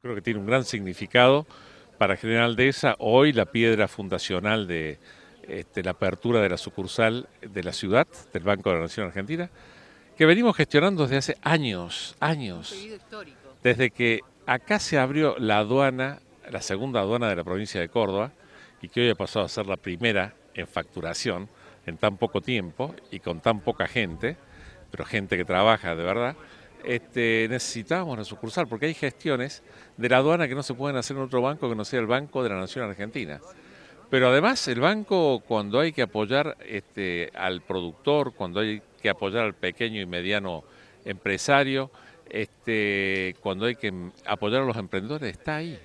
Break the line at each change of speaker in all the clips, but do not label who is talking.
Creo que tiene un gran significado para General Dehesa, hoy la piedra fundacional de este, la apertura de la sucursal de la ciudad, del Banco de la Nación Argentina, que venimos gestionando desde hace años, años. Desde que acá se abrió la aduana, la segunda aduana de la provincia de Córdoba, y que hoy ha pasado a ser la primera en facturación en tan poco tiempo y con tan poca gente, pero gente que trabaja de verdad este, necesitamos una sucursal, porque hay gestiones de la aduana que no se pueden hacer en otro banco que no sea el Banco de la Nación Argentina. Pero además el banco cuando hay que apoyar este, al productor, cuando hay que apoyar al pequeño y mediano empresario, este, cuando hay que apoyar a los emprendedores, está ahí,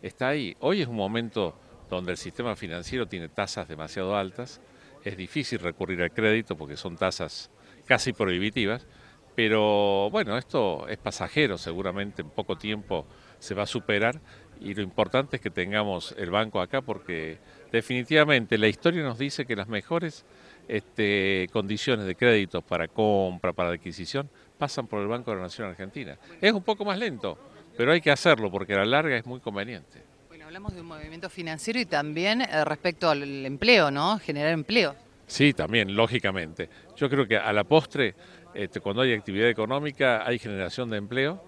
está ahí. Hoy es un momento donde el sistema financiero tiene tasas demasiado altas, es difícil recurrir al crédito porque son tasas casi prohibitivas, pero bueno, esto es pasajero, seguramente en poco tiempo se va a superar y lo importante es que tengamos el banco acá porque definitivamente la historia nos dice que las mejores este, condiciones de crédito para compra, para adquisición, pasan por el Banco de la Nación Argentina. Es un poco más lento, pero hay que hacerlo porque a la larga es muy conveniente. Bueno,
hablamos de un movimiento financiero y también eh, respecto al empleo, ¿no? Generar empleo.
Sí, también, lógicamente. Yo creo que a la postre, este, cuando hay actividad económica, hay generación de empleo,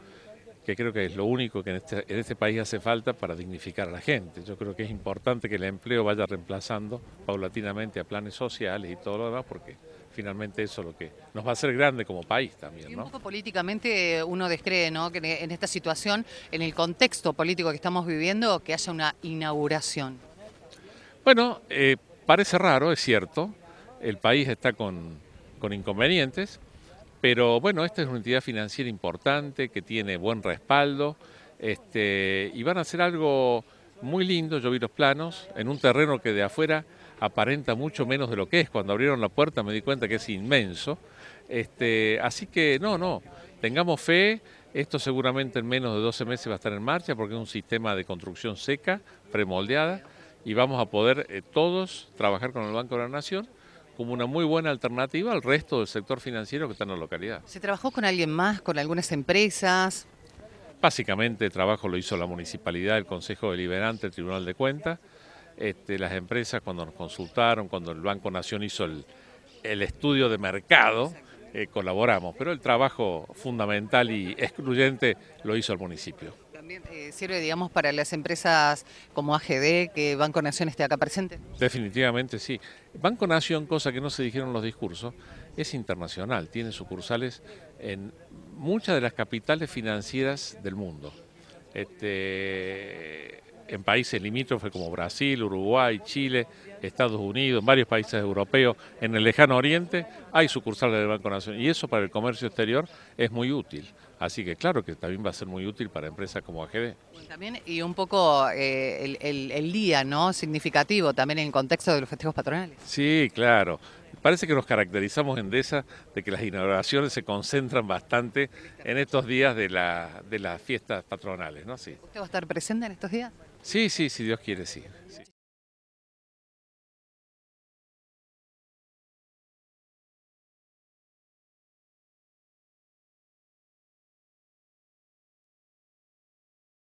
que creo que es lo único que este, en este, país hace falta para dignificar a la gente. Yo creo que es importante que el empleo vaya reemplazando paulatinamente a planes sociales y todo lo demás, porque finalmente eso es lo que nos va a hacer grande como país también. ¿no? Y un poco
políticamente uno descree ¿no? que en esta situación, en el contexto político que estamos viviendo, que haya una inauguración.
Bueno, eh, parece raro, es cierto, el país está con, inconvenientes, pero bueno, esta es una entidad financiera importante que tiene buen respaldo este, y van a hacer algo muy lindo, yo vi los planos, en un terreno que de afuera aparenta mucho menos de lo que es. Cuando abrieron la puerta me di cuenta que es inmenso. Este, así que no, no, tengamos fe, esto seguramente en menos de 12 meses va a estar en marcha porque es un sistema de construcción seca, premoldeada, y vamos a poder eh, todos trabajar con el Banco de la Nación como una muy buena alternativa al resto del sector financiero que está en la localidad. ¿Se
trabajó con alguien más, con algunas empresas?
Básicamente el trabajo lo hizo la municipalidad, el Consejo Deliberante, el Tribunal de Cuentas, este, las empresas cuando nos consultaron, cuando el Banco Nación hizo el, estudio de mercado, eh, colaboramos, pero el trabajo fundamental y excluyente lo hizo el municipio.
Eh, sirve, digamos, para las empresas como AGD, que Banco Nación esté acá presente.
Definitivamente sí. Banco Nación, cosa que no se dijeron los discursos, es internacional, tiene sucursales en muchas de las capitales financieras del mundo. Este, en países limítrofes como Brasil, Uruguay, Chile, Estados Unidos, en varios países europeos, en el lejano oriente, hay sucursales del Banco Nacional. Y eso para el comercio exterior es muy útil. Así que claro que también va a ser muy útil para empresas como AGD.
También, y un poco eh, el, el día, ¿no? Significativo también en el contexto de los festivos patronales.
Sí, claro. Parece que nos caracterizamos en DESA de que las inauguraciones se concentran bastante en estos días de, la, de las fiestas patronales, ¿no? Sí. ¿Usted va a estar presente en estos días? Sí, sí, si Dios quiere, sí.